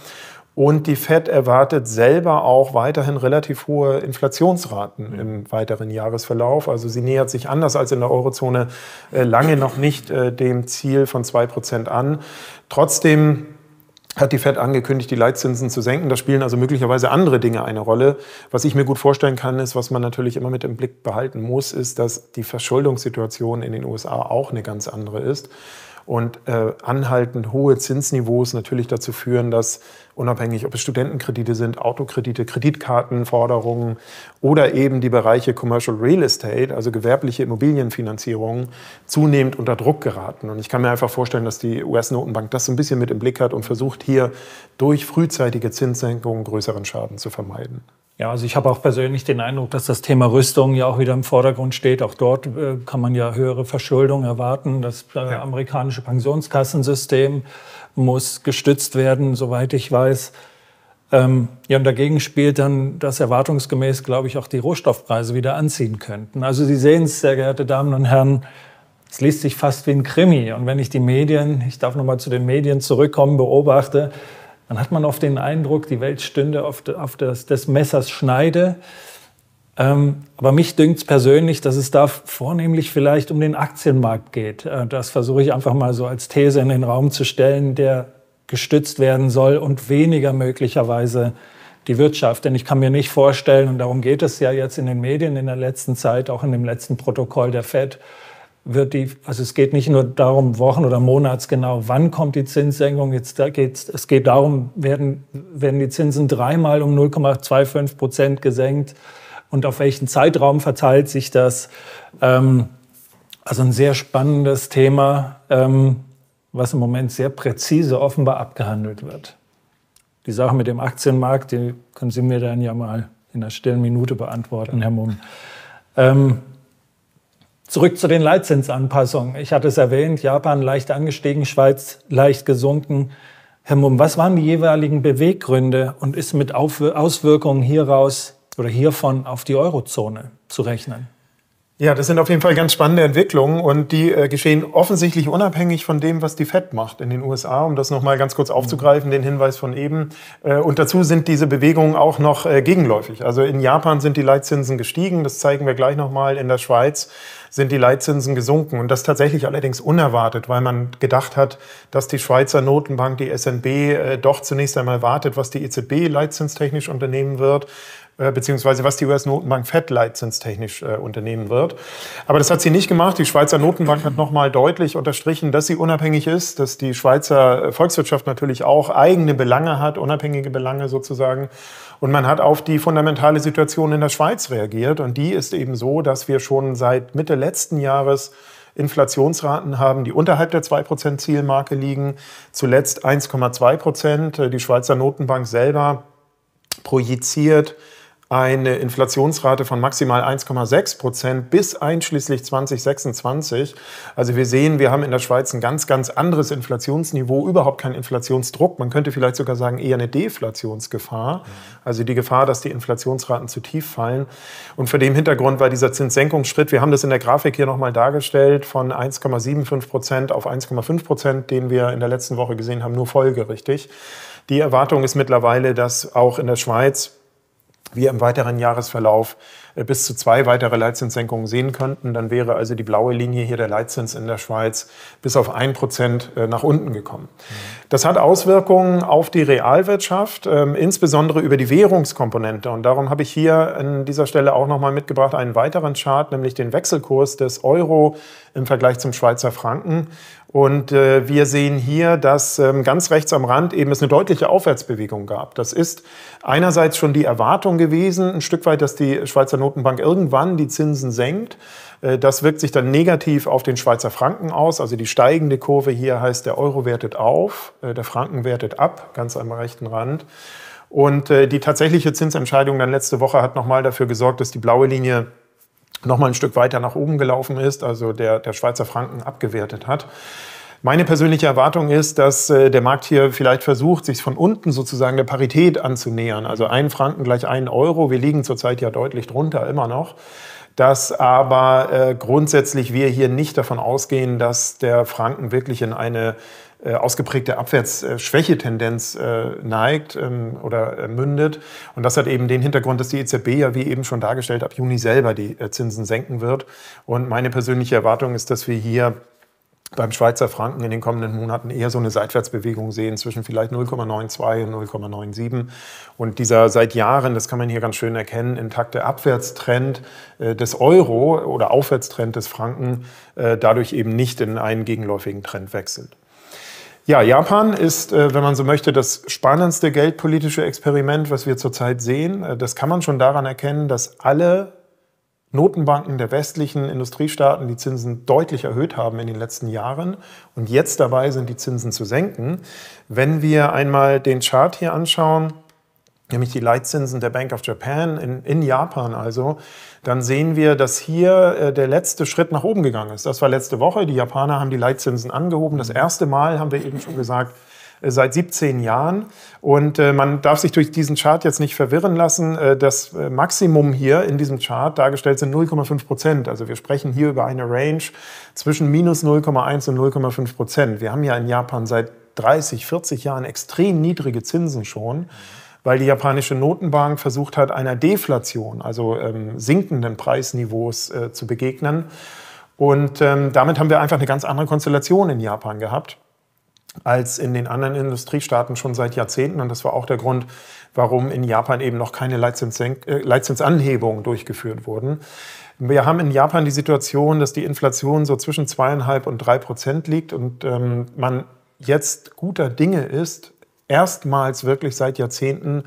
Und die Fed erwartet selber auch weiterhin relativ hohe Inflationsraten mhm. im weiteren Jahresverlauf. Also sie nähert sich anders als in der Eurozone äh, lange noch nicht äh, dem Ziel von 2% an. Trotzdem hat die Fed angekündigt, die Leitzinsen zu senken. Da spielen also möglicherweise andere Dinge eine Rolle. Was ich mir gut vorstellen kann, ist, was man natürlich immer mit im Blick behalten muss, ist, dass die Verschuldungssituation in den USA auch eine ganz andere ist und äh, anhaltend hohe Zinsniveaus natürlich dazu führen, dass unabhängig, ob es Studentenkredite sind, Autokredite, Kreditkartenforderungen oder eben die Bereiche Commercial Real Estate, also gewerbliche Immobilienfinanzierung, zunehmend unter Druck geraten. Und ich kann mir einfach vorstellen, dass die US-Notenbank das so ein bisschen mit im Blick hat und versucht hier durch frühzeitige Zinssenkungen größeren Schaden zu vermeiden. Ja, also ich habe auch persönlich den Eindruck, dass das Thema Rüstung ja auch wieder im Vordergrund steht. Auch dort äh, kann man ja höhere Verschuldung erwarten. Das äh, ja. amerikanische Pensionskassensystem muss gestützt werden, soweit ich weiß. Ähm, ja, und dagegen spielt dann, dass erwartungsgemäß, glaube ich, auch die Rohstoffpreise wieder anziehen könnten. Also Sie sehen es, sehr geehrte Damen und Herren, es liest sich fast wie ein Krimi. Und wenn ich die Medien, ich darf nochmal zu den Medien zurückkommen, beobachte, dann hat man oft den Eindruck, die Welt stünde auf, auf das, des Messers Schneide. Ähm, aber mich dünkt es persönlich, dass es da vornehmlich vielleicht um den Aktienmarkt geht. Äh, das versuche ich einfach mal so als These in den Raum zu stellen, der gestützt werden soll und weniger möglicherweise die Wirtschaft. Denn ich kann mir nicht vorstellen, und darum geht es ja jetzt in den Medien in der letzten Zeit, auch in dem letzten Protokoll der FED, wird die, also es geht nicht nur darum, Wochen oder Monats genau, wann kommt die Zinssenkung. Jetzt geht's, es geht darum, werden, werden die Zinsen dreimal um 0,25 Prozent gesenkt und auf welchen Zeitraum verteilt sich das. Ähm, also ein sehr spannendes Thema, ähm, was im Moment sehr präzise offenbar abgehandelt wird. Die Sache mit dem Aktienmarkt, die können Sie mir dann ja mal in einer stillen Minute beantworten, Herr Mumm. Ähm, zurück zu den Leitzinsanpassungen. Ich hatte es erwähnt, Japan leicht angestiegen, Schweiz leicht gesunken. Herr Mumm, was waren die jeweiligen Beweggründe und ist mit Auswirkungen hieraus oder hiervon auf die Eurozone zu rechnen? Ja, das sind auf jeden Fall ganz spannende Entwicklungen und die äh, geschehen offensichtlich unabhängig von dem, was die Fed macht in den USA, um das nochmal ganz kurz aufzugreifen, mhm. den Hinweis von eben. Äh, und dazu sind diese Bewegungen auch noch äh, gegenläufig. Also in Japan sind die Leitzinsen gestiegen, das zeigen wir gleich nochmal. In der Schweiz sind die Leitzinsen gesunken und das tatsächlich allerdings unerwartet, weil man gedacht hat, dass die Schweizer Notenbank, die SNB, äh, doch zunächst einmal wartet, was die EZB leitzinstechnisch unternehmen wird. Äh, beziehungsweise was die US-Notenbank FED-leitzinstechnisch äh, unternehmen wird. Aber das hat sie nicht gemacht. Die Schweizer Notenbank hat nochmal deutlich unterstrichen, dass sie unabhängig ist, dass die Schweizer äh, Volkswirtschaft natürlich auch eigene Belange hat, unabhängige Belange sozusagen. Und man hat auf die fundamentale Situation in der Schweiz reagiert. Und die ist eben so, dass wir schon seit Mitte letzten Jahres Inflationsraten haben, die unterhalb der 2%-Zielmarke liegen. Zuletzt 1,2%. Äh, die Schweizer Notenbank selber projiziert eine Inflationsrate von maximal 1,6 Prozent bis einschließlich 2026. Also wir sehen, wir haben in der Schweiz ein ganz, ganz anderes Inflationsniveau, überhaupt keinen Inflationsdruck. Man könnte vielleicht sogar sagen, eher eine Deflationsgefahr. Also die Gefahr, dass die Inflationsraten zu tief fallen. Und vor dem Hintergrund war dieser Zinssenkungsschritt, wir haben das in der Grafik hier nochmal dargestellt, von 1,75 Prozent auf 1,5 Prozent, den wir in der letzten Woche gesehen haben, nur folgerichtig. Die Erwartung ist mittlerweile, dass auch in der Schweiz wir im weiteren Jahresverlauf äh, bis zu zwei weitere Leitzinssenkungen sehen könnten. Dann wäre also die blaue Linie hier der Leitzins in der Schweiz bis auf ein Prozent äh, nach unten gekommen. Das hat Auswirkungen auf die Realwirtschaft, ähm, insbesondere über die Währungskomponente. Und darum habe ich hier an dieser Stelle auch nochmal mitgebracht einen weiteren Chart, nämlich den Wechselkurs des Euro im Vergleich zum Schweizer Franken. Und äh, wir sehen hier, dass ähm, ganz rechts am Rand eben es eine deutliche Aufwärtsbewegung gab. Das ist einerseits schon die Erwartung gewesen, ein Stück weit, dass die Schweizer Notenbank irgendwann die Zinsen senkt. Äh, das wirkt sich dann negativ auf den Schweizer Franken aus. Also die steigende Kurve hier heißt, der Euro wertet auf, äh, der Franken wertet ab, ganz am rechten Rand. Und äh, die tatsächliche Zinsentscheidung dann letzte Woche hat nochmal dafür gesorgt, dass die blaue Linie nochmal ein Stück weiter nach oben gelaufen ist, also der, der Schweizer Franken abgewertet hat. Meine persönliche Erwartung ist, dass äh, der Markt hier vielleicht versucht, sich von unten sozusagen der Parität anzunähern. Also ein Franken gleich ein Euro. Wir liegen zurzeit ja deutlich drunter immer noch. Dass aber äh, grundsätzlich wir hier nicht davon ausgehen, dass der Franken wirklich in eine äh, ausgeprägte Abwärtsschwächetendenz äh, äh, neigt ähm, oder mündet. Und das hat eben den Hintergrund, dass die EZB ja, wie eben schon dargestellt, ab Juni selber die Zinsen senken wird. Und meine persönliche Erwartung ist, dass wir hier beim Schweizer Franken in den kommenden Monaten eher so eine Seitwärtsbewegung sehen zwischen vielleicht 0,92 und 0,97. Und dieser seit Jahren, das kann man hier ganz schön erkennen, intakte Abwärtstrend des Euro oder Aufwärtstrend des Franken dadurch eben nicht in einen gegenläufigen Trend wechselt. Ja, Japan ist, äh, wenn man so möchte, das spannendste geldpolitische Experiment, was wir zurzeit sehen. Äh, das kann man schon daran erkennen, dass alle Notenbanken der westlichen Industriestaaten die Zinsen deutlich erhöht haben in den letzten Jahren und jetzt dabei sind, die Zinsen zu senken. Wenn wir einmal den Chart hier anschauen, nämlich die Leitzinsen der Bank of Japan in, in Japan also, dann sehen wir, dass hier äh, der letzte Schritt nach oben gegangen ist. Das war letzte Woche. Die Japaner haben die Leitzinsen angehoben. Das erste Mal haben wir eben schon gesagt, äh, seit 17 Jahren. Und äh, man darf sich durch diesen Chart jetzt nicht verwirren lassen. Äh, das äh, Maximum hier in diesem Chart dargestellt sind 0,5 Prozent. Also wir sprechen hier über eine Range zwischen minus 0,1 und 0,5 Prozent. Wir haben ja in Japan seit 30, 40 Jahren extrem niedrige Zinsen schon weil die japanische Notenbank versucht hat, einer Deflation, also ähm, sinkenden Preisniveaus äh, zu begegnen. Und ähm, damit haben wir einfach eine ganz andere Konstellation in Japan gehabt als in den anderen Industriestaaten schon seit Jahrzehnten. Und das war auch der Grund, warum in Japan eben noch keine Leitzinsanhebungen äh, durchgeführt wurden. Wir haben in Japan die Situation, dass die Inflation so zwischen zweieinhalb und drei Prozent liegt und ähm, man jetzt guter Dinge ist, erstmals wirklich seit Jahrzehnten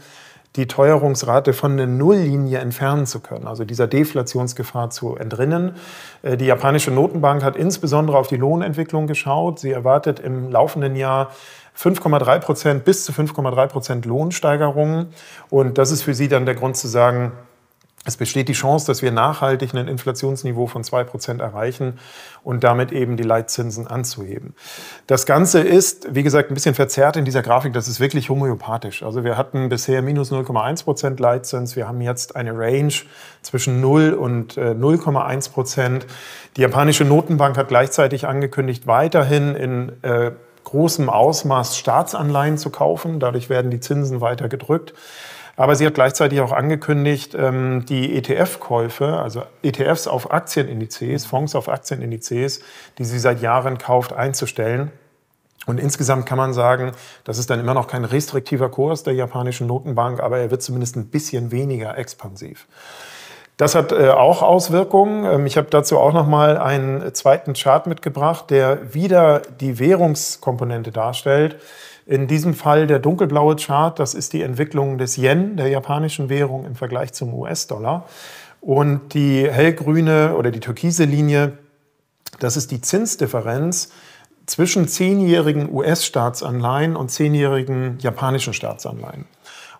die Teuerungsrate von der Nulllinie entfernen zu können, also dieser Deflationsgefahr zu entrinnen. Äh, die japanische Notenbank hat insbesondere auf die Lohnentwicklung geschaut. Sie erwartet im laufenden Jahr 5,3 Prozent bis zu 5,3 Prozent Lohnsteigerungen. Und das ist für sie dann der Grund zu sagen, es besteht die Chance, dass wir nachhaltig ein Inflationsniveau von 2% erreichen und damit eben die Leitzinsen anzuheben. Das Ganze ist, wie gesagt, ein bisschen verzerrt in dieser Grafik. Das ist wirklich homöopathisch. Also wir hatten bisher minus 0,1% Leitzins. Wir haben jetzt eine Range zwischen 0 und 0,1%. Äh, die japanische Notenbank hat gleichzeitig angekündigt, weiterhin in äh, großem Ausmaß Staatsanleihen zu kaufen. Dadurch werden die Zinsen weiter gedrückt. Aber sie hat gleichzeitig auch angekündigt, ähm, die ETF-Käufe, also ETFs auf Aktienindizes, Fonds auf Aktienindizes, die sie seit Jahren kauft, einzustellen. Und insgesamt kann man sagen, das ist dann immer noch kein restriktiver Kurs der japanischen Notenbank, aber er wird zumindest ein bisschen weniger expansiv. Das hat äh, auch Auswirkungen. Ähm, ich habe dazu auch nochmal einen zweiten Chart mitgebracht, der wieder die Währungskomponente darstellt. In diesem Fall der dunkelblaue Chart, das ist die Entwicklung des Yen, der japanischen Währung, im Vergleich zum US-Dollar. Und die hellgrüne oder die türkise Linie, das ist die Zinsdifferenz zwischen zehnjährigen US-Staatsanleihen und zehnjährigen japanischen Staatsanleihen.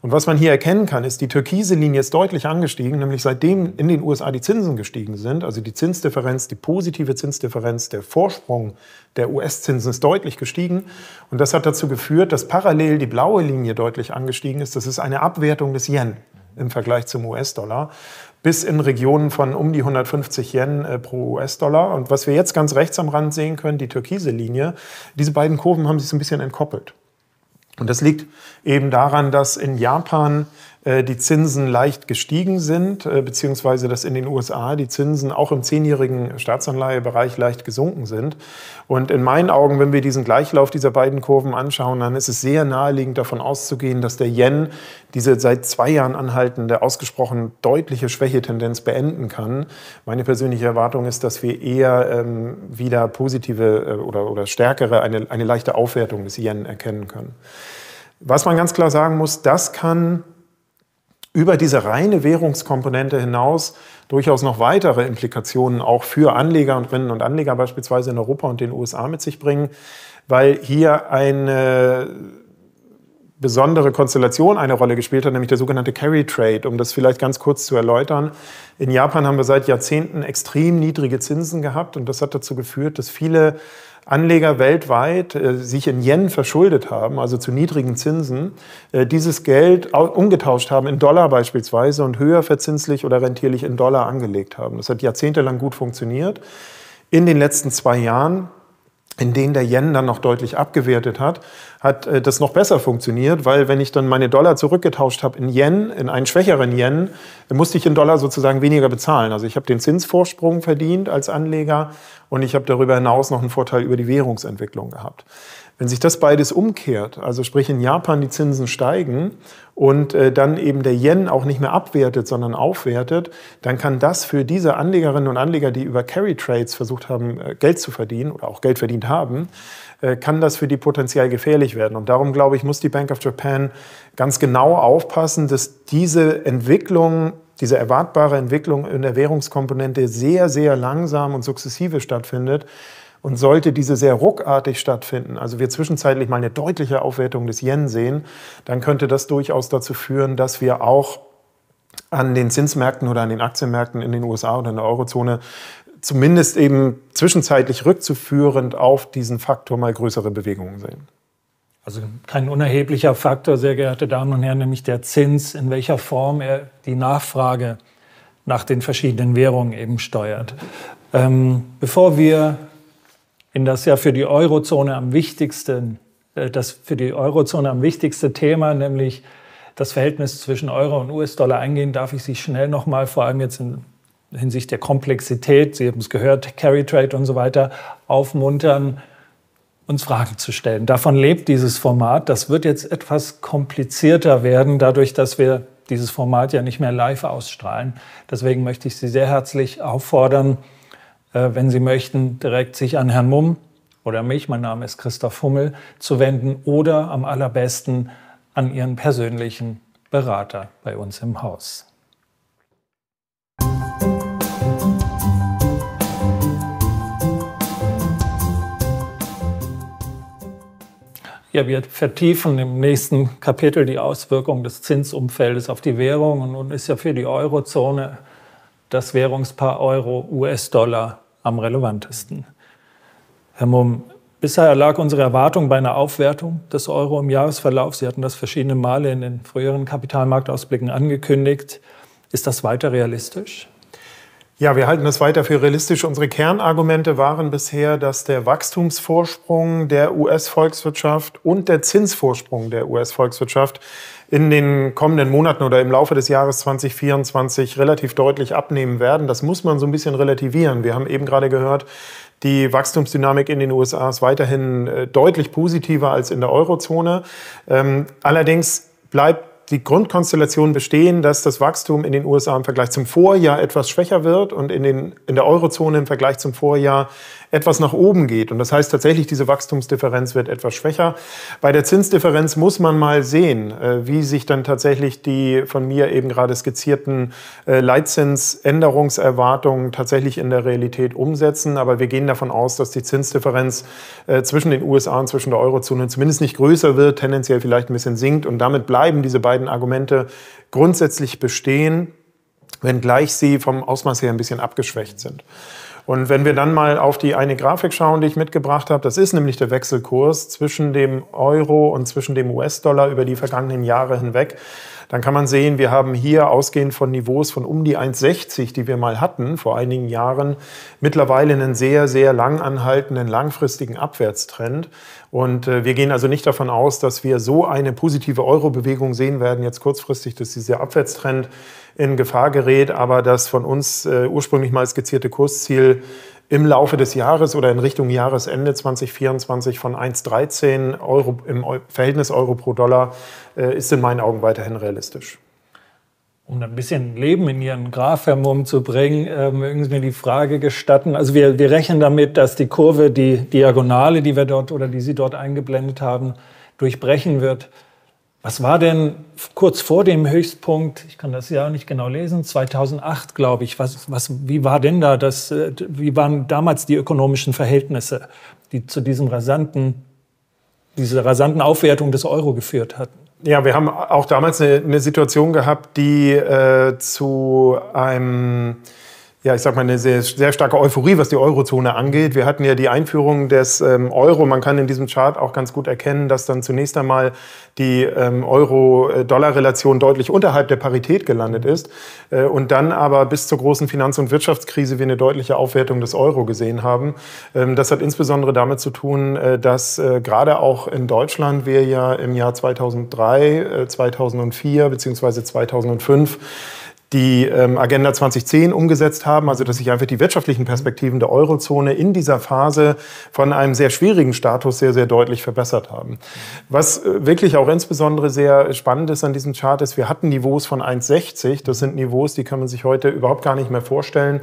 Und was man hier erkennen kann, ist, die türkise Linie ist deutlich angestiegen, nämlich seitdem in den USA die Zinsen gestiegen sind, also die Zinsdifferenz, die positive Zinsdifferenz, der Vorsprung der US-Zinsen ist deutlich gestiegen. Und das hat dazu geführt, dass parallel die blaue Linie deutlich angestiegen ist. Das ist eine Abwertung des Yen im Vergleich zum US-Dollar bis in Regionen von um die 150 Yen äh, pro US-Dollar. Und was wir jetzt ganz rechts am Rand sehen können, die türkise Linie, diese beiden Kurven haben sich so ein bisschen entkoppelt. Und das liegt eben daran, dass in Japan äh, die Zinsen leicht gestiegen sind, äh, beziehungsweise dass in den USA die Zinsen auch im zehnjährigen Staatsanleihebereich leicht gesunken sind. Und in meinen Augen, wenn wir diesen Gleichlauf dieser beiden Kurven anschauen, dann ist es sehr naheliegend davon auszugehen, dass der Yen diese seit zwei Jahren anhaltende, ausgesprochen deutliche Schwächetendenz beenden kann. Meine persönliche Erwartung ist, dass wir eher ähm, wieder positive äh, oder, oder stärkere, eine, eine leichte Aufwertung des Yen erkennen können. Was man ganz klar sagen muss, das kann über diese reine Währungskomponente hinaus durchaus noch weitere Implikationen auch für Anlegerinnen und Anleger beispielsweise in Europa und den USA mit sich bringen, weil hier eine besondere Konstellation eine Rolle gespielt hat, nämlich der sogenannte Carry Trade, um das vielleicht ganz kurz zu erläutern. In Japan haben wir seit Jahrzehnten extrem niedrige Zinsen gehabt und das hat dazu geführt, dass viele Anleger weltweit äh, sich in Yen verschuldet haben, also zu niedrigen Zinsen, äh, dieses Geld umgetauscht haben in Dollar beispielsweise und höher verzinslich oder rentierlich in Dollar angelegt haben. Das hat jahrzehntelang gut funktioniert. In den letzten zwei Jahren in denen der Yen dann noch deutlich abgewertet hat, hat äh, das noch besser funktioniert, weil wenn ich dann meine Dollar zurückgetauscht habe in Yen, in einen schwächeren Yen, musste ich in Dollar sozusagen weniger bezahlen. Also ich habe den Zinsvorsprung verdient als Anleger und ich habe darüber hinaus noch einen Vorteil über die Währungsentwicklung gehabt. Wenn sich das beides umkehrt, also sprich in Japan die Zinsen steigen und äh, dann eben der Yen auch nicht mehr abwertet, sondern aufwertet, dann kann das für diese Anlegerinnen und Anleger, die über Carry Trades versucht haben, äh, Geld zu verdienen oder auch Geld verdient haben, äh, kann das für die potenziell gefährlich werden. Und darum, glaube ich, muss die Bank of Japan ganz genau aufpassen, dass diese Entwicklung diese erwartbare Entwicklung in der Währungskomponente sehr, sehr langsam und sukzessive stattfindet. Und sollte diese sehr ruckartig stattfinden, also wir zwischenzeitlich mal eine deutliche Aufwertung des Yen sehen, dann könnte das durchaus dazu führen, dass wir auch an den Zinsmärkten oder an den Aktienmärkten in den USA oder in der Eurozone zumindest eben zwischenzeitlich rückzuführend auf diesen Faktor mal größere Bewegungen sehen? Also kein unerheblicher Faktor, sehr geehrte Damen und Herren, nämlich der Zins, in welcher Form er die Nachfrage nach den verschiedenen Währungen eben steuert. Ähm, bevor wir in das ja für die Eurozone am wichtigsten, äh, das für die Eurozone am wichtigste Thema, nämlich das Verhältnis zwischen Euro und US-Dollar eingehen, darf ich Sie schnell nochmal, vor allem jetzt in hinsichtlich der Komplexität, Sie haben es gehört, Carry Trade und so weiter, aufmuntern, uns Fragen zu stellen. Davon lebt dieses Format. Das wird jetzt etwas komplizierter werden, dadurch, dass wir dieses Format ja nicht mehr live ausstrahlen. Deswegen möchte ich Sie sehr herzlich auffordern, äh, wenn Sie möchten, direkt sich an Herrn Mumm oder mich, mein Name ist Christoph Hummel, zu wenden oder am allerbesten an Ihren persönlichen Berater bei uns im Haus. Ja, wir vertiefen im nächsten Kapitel die Auswirkungen des Zinsumfeldes auf die Währung. Und nun ist ja für die Eurozone das Währungspaar Euro-US-Dollar am relevantesten. Herr Mumm, bisher lag unsere Erwartung bei einer Aufwertung des Euro im Jahresverlauf. Sie hatten das verschiedene Male in den früheren Kapitalmarktausblicken angekündigt. Ist das weiter realistisch? Ja, wir halten das weiter für realistisch. Unsere Kernargumente waren bisher, dass der Wachstumsvorsprung der US-Volkswirtschaft und der Zinsvorsprung der US-Volkswirtschaft in den kommenden Monaten oder im Laufe des Jahres 2024 relativ deutlich abnehmen werden. Das muss man so ein bisschen relativieren. Wir haben eben gerade gehört, die Wachstumsdynamik in den USA ist weiterhin äh, deutlich positiver als in der Eurozone. Ähm, allerdings bleibt die Grundkonstellation bestehen, dass das Wachstum in den USA im Vergleich zum Vorjahr etwas schwächer wird und in, den, in der Eurozone im Vergleich zum Vorjahr etwas nach oben geht. Und das heißt tatsächlich, diese Wachstumsdifferenz wird etwas schwächer. Bei der Zinsdifferenz muss man mal sehen, äh, wie sich dann tatsächlich die von mir eben gerade skizzierten äh, Leitzinsänderungserwartungen tatsächlich in der Realität umsetzen. Aber wir gehen davon aus, dass die Zinsdifferenz äh, zwischen den USA und zwischen der Eurozone zumindest nicht größer wird, tendenziell vielleicht ein bisschen sinkt. Und damit bleiben diese beiden Argumente grundsätzlich bestehen, wenngleich sie vom Ausmaß her ein bisschen abgeschwächt sind. Und wenn wir dann mal auf die eine Grafik schauen, die ich mitgebracht habe, das ist nämlich der Wechselkurs zwischen dem Euro und zwischen dem US-Dollar über die vergangenen Jahre hinweg, dann kann man sehen, wir haben hier ausgehend von Niveaus von um die 1,60, die wir mal hatten vor einigen Jahren, mittlerweile einen sehr, sehr lang anhaltenden langfristigen Abwärtstrend. Und äh, wir gehen also nicht davon aus, dass wir so eine positive Euro-Bewegung sehen werden jetzt kurzfristig, dass dieser Abwärtstrend in Gefahr gerät, aber das von uns äh, ursprünglich mal skizzierte Kursziel im Laufe des Jahres oder in Richtung Jahresende 2024 von 1,13 Euro im Verhältnis Euro pro Dollar äh, ist in meinen Augen weiterhin realistisch. Um ein bisschen Leben in Ihren Graph herumzubringen, äh, mögen Sie mir die Frage gestatten. Also wir, wir rechnen damit, dass die Kurve, die Diagonale, die wir dort oder die Sie dort eingeblendet haben, durchbrechen wird. Was war denn kurz vor dem Höchstpunkt, ich kann das ja nicht genau lesen, 2008, glaube ich, was, was, wie war denn da das, äh, wie waren damals die ökonomischen Verhältnisse, die zu diesem rasanten, dieser rasanten Aufwertung des Euro geführt hatten? Ja, wir haben auch damals eine, eine Situation gehabt, die äh, zu einem ja, ich sag mal, eine sehr, sehr starke Euphorie, was die Eurozone angeht. Wir hatten ja die Einführung des ähm, Euro. Man kann in diesem Chart auch ganz gut erkennen, dass dann zunächst einmal die ähm, Euro-Dollar-Relation deutlich unterhalb der Parität gelandet ist äh, und dann aber bis zur großen Finanz- und Wirtschaftskrise wir eine deutliche Aufwertung des Euro gesehen haben. Ähm, das hat insbesondere damit zu tun, äh, dass äh, gerade auch in Deutschland wir ja im Jahr 2003, 2004 äh, beziehungsweise 2005 die ähm, Agenda 2010 umgesetzt haben, also dass sich einfach die wirtschaftlichen Perspektiven der Eurozone in dieser Phase von einem sehr schwierigen Status sehr, sehr deutlich verbessert haben. Was äh, wirklich auch insbesondere sehr spannend ist an diesem Chart ist, wir hatten Niveaus von 1,60. Das sind Niveaus, die kann man sich heute überhaupt gar nicht mehr vorstellen.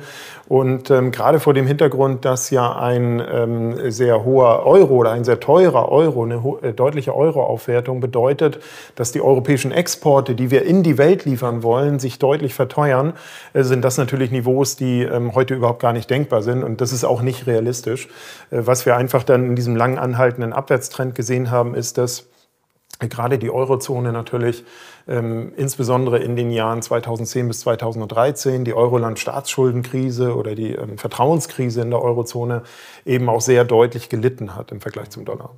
Und ähm, gerade vor dem Hintergrund, dass ja ein ähm, sehr hoher Euro oder ein sehr teurer Euro, eine äh, deutliche Euroaufwertung bedeutet, dass die europäischen Exporte, die wir in die Welt liefern wollen, sich deutlich verteuern, äh, sind das natürlich Niveaus, die ähm, heute überhaupt gar nicht denkbar sind. Und das ist auch nicht realistisch. Äh, was wir einfach dann in diesem lang anhaltenden Abwärtstrend gesehen haben, ist, dass äh, gerade die Eurozone natürlich ähm, insbesondere in den Jahren 2010 bis 2013, die Euroland-Staatsschuldenkrise oder die ähm, Vertrauenskrise in der Eurozone eben auch sehr deutlich gelitten hat im Vergleich zum Dollar.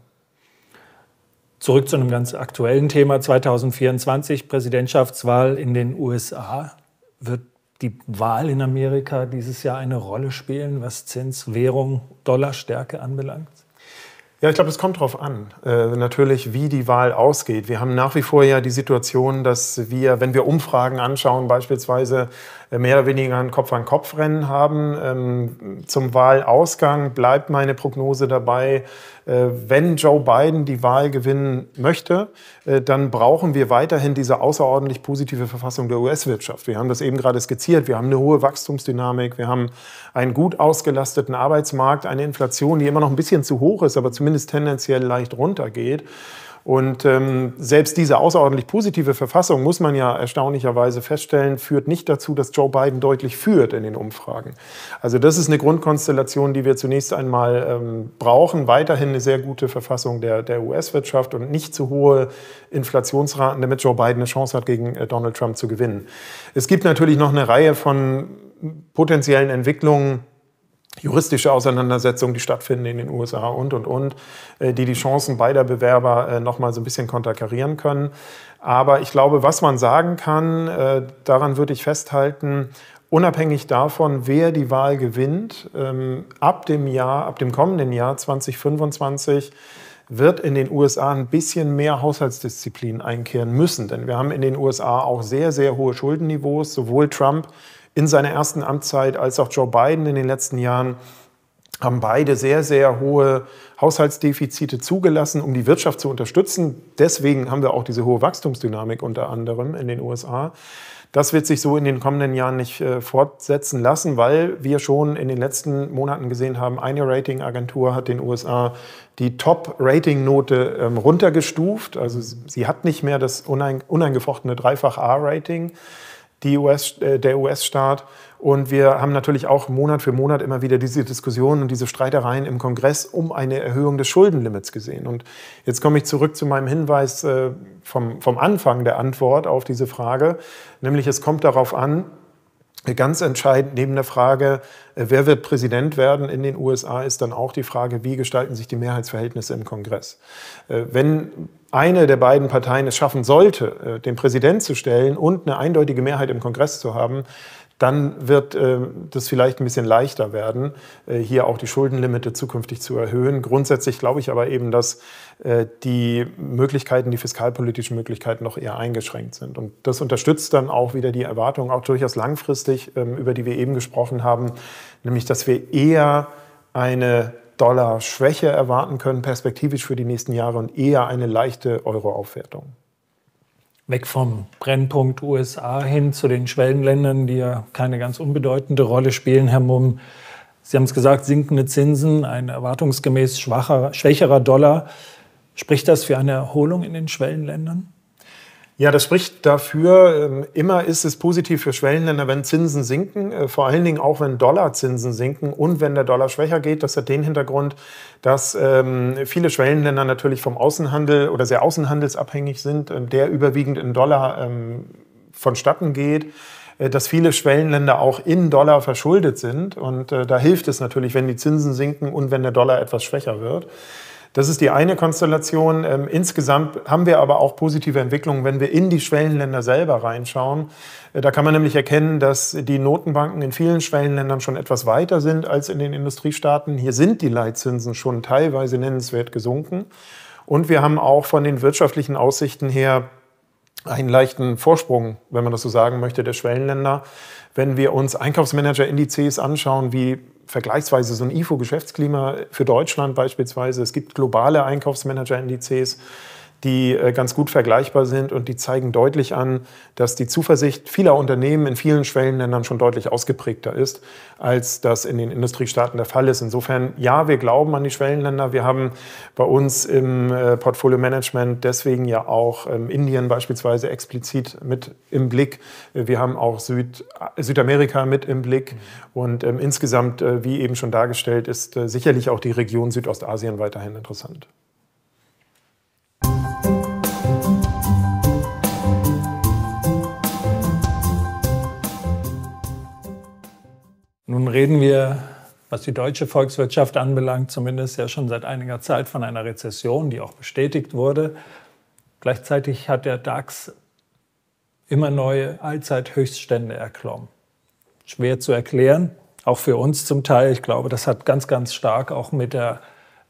Zurück zu einem ganz aktuellen Thema 2024, Präsidentschaftswahl in den USA. Wird die Wahl in Amerika dieses Jahr eine Rolle spielen, was Zins, Währung, Dollarstärke anbelangt? Ja, ich glaube, es kommt darauf an, äh, natürlich, wie die Wahl ausgeht. Wir haben nach wie vor ja die Situation, dass wir, wenn wir Umfragen anschauen, beispielsweise äh, mehr oder weniger ein Kopf-an-Kopf-Rennen haben. Ähm, zum Wahlausgang bleibt meine Prognose dabei, äh, wenn Joe Biden die Wahl gewinnen möchte, äh, dann brauchen wir weiterhin diese außerordentlich positive Verfassung der US-Wirtschaft. Wir haben das eben gerade skizziert. Wir haben eine hohe Wachstumsdynamik, wir haben einen gut ausgelasteten Arbeitsmarkt, eine Inflation, die immer noch ein bisschen zu hoch ist, aber zumindest zumindest tendenziell leicht runtergeht. Und ähm, selbst diese außerordentlich positive Verfassung, muss man ja erstaunlicherweise feststellen, führt nicht dazu, dass Joe Biden deutlich führt in den Umfragen. Also das ist eine Grundkonstellation, die wir zunächst einmal ähm, brauchen. Weiterhin eine sehr gute Verfassung der, der US-Wirtschaft und nicht zu hohe Inflationsraten, damit Joe Biden eine Chance hat, gegen äh, Donald Trump zu gewinnen. Es gibt natürlich noch eine Reihe von potenziellen Entwicklungen, juristische Auseinandersetzungen, die stattfinden in den USA und, und, und, äh, die die Chancen beider Bewerber äh, nochmal so ein bisschen konterkarieren können. Aber ich glaube, was man sagen kann, äh, daran würde ich festhalten, unabhängig davon, wer die Wahl gewinnt, ähm, ab dem Jahr, ab dem kommenden Jahr 2025 wird in den USA ein bisschen mehr Haushaltsdisziplin einkehren müssen. Denn wir haben in den USA auch sehr, sehr hohe Schuldenniveaus. Sowohl Trump in seiner ersten Amtszeit als auch Joe Biden in den letzten Jahren haben beide sehr, sehr hohe Haushaltsdefizite zugelassen, um die Wirtschaft zu unterstützen. Deswegen haben wir auch diese hohe Wachstumsdynamik unter anderem in den USA. Das wird sich so in den kommenden Jahren nicht äh, fortsetzen lassen, weil wir schon in den letzten Monaten gesehen haben, eine Ratingagentur hat den USA die Top-Rating-Note ähm, runtergestuft. Also sie hat nicht mehr das uneingefochtene Dreifach-A-Rating die US, äh, der US-Staat. Und wir haben natürlich auch Monat für Monat immer wieder diese Diskussionen und diese Streitereien im Kongress um eine Erhöhung des Schuldenlimits gesehen. Und jetzt komme ich zurück zu meinem Hinweis äh, vom, vom Anfang der Antwort auf diese Frage, nämlich es kommt darauf an, Ganz entscheidend neben der Frage, äh, wer wird Präsident werden in den USA, ist dann auch die Frage, wie gestalten sich die Mehrheitsverhältnisse im Kongress. Wenn eine der beiden Parteien es schaffen sollte, äh, den Präsident zu stellen und eine eindeutige Mehrheit im Kongress zu haben, dann wird äh, das vielleicht ein bisschen leichter werden, äh, hier auch die Schuldenlimite zukünftig zu erhöhen. Grundsätzlich glaube ich aber eben, dass die Möglichkeiten, die fiskalpolitischen Möglichkeiten noch eher eingeschränkt sind. Und das unterstützt dann auch wieder die Erwartung, auch durchaus langfristig, ähm, über die wir eben gesprochen haben, nämlich dass wir eher eine Dollar-Schwäche erwarten können, perspektivisch für die nächsten Jahre und eher eine leichte Euro-Aufwertung. Weg vom Brennpunkt USA hin zu den Schwellenländern, die ja keine ganz unbedeutende Rolle spielen, Herr Mumm. Sie haben es gesagt, sinkende Zinsen, ein erwartungsgemäß schwacher, schwächerer Dollar. Spricht das für eine Erholung in den Schwellenländern? Ja, das spricht dafür, ähm, immer ist es positiv für Schwellenländer, wenn Zinsen sinken, äh, vor allen Dingen auch wenn Dollarzinsen sinken und wenn der Dollar schwächer geht. Das hat den Hintergrund, dass ähm, viele Schwellenländer natürlich vom Außenhandel oder sehr außenhandelsabhängig sind, der überwiegend in Dollar ähm, vonstatten geht äh, dass viele Schwellenländer auch in Dollar verschuldet sind. Und äh, da hilft es natürlich, wenn die Zinsen sinken und wenn der Dollar etwas schwächer wird. Das ist die eine Konstellation. Ähm, insgesamt haben wir aber auch positive Entwicklungen, wenn wir in die Schwellenländer selber reinschauen. Äh, da kann man nämlich erkennen, dass die Notenbanken in vielen Schwellenländern schon etwas weiter sind als in den Industriestaaten. Hier sind die Leitzinsen schon teilweise nennenswert gesunken. Und wir haben auch von den wirtschaftlichen Aussichten her einen leichten Vorsprung, wenn man das so sagen möchte, der Schwellenländer. Wenn wir uns Einkaufsmanager-Indizes anschauen, wie vergleichsweise so ein IFO-Geschäftsklima für Deutschland beispielsweise. Es gibt globale Einkaufsmanager-Indizes die äh, ganz gut vergleichbar sind und die zeigen deutlich an, dass die Zuversicht vieler Unternehmen in vielen Schwellenländern schon deutlich ausgeprägter ist, als das in den Industriestaaten der Fall ist. Insofern, ja, wir glauben an die Schwellenländer. Wir haben bei uns im äh, Portfolio Management deswegen ja auch ähm, Indien beispielsweise explizit mit im Blick. Wir haben auch Süd äh, Südamerika mit im Blick und ähm, insgesamt, wie eben schon dargestellt, ist sicherlich auch die Region Südostasien weiterhin interessant. Nun reden wir, was die deutsche Volkswirtschaft anbelangt, zumindest ja schon seit einiger Zeit von einer Rezession, die auch bestätigt wurde. Gleichzeitig hat der DAX immer neue Allzeithöchststände erklommen. Schwer zu erklären, auch für uns zum Teil. Ich glaube, das hat ganz, ganz stark auch mit der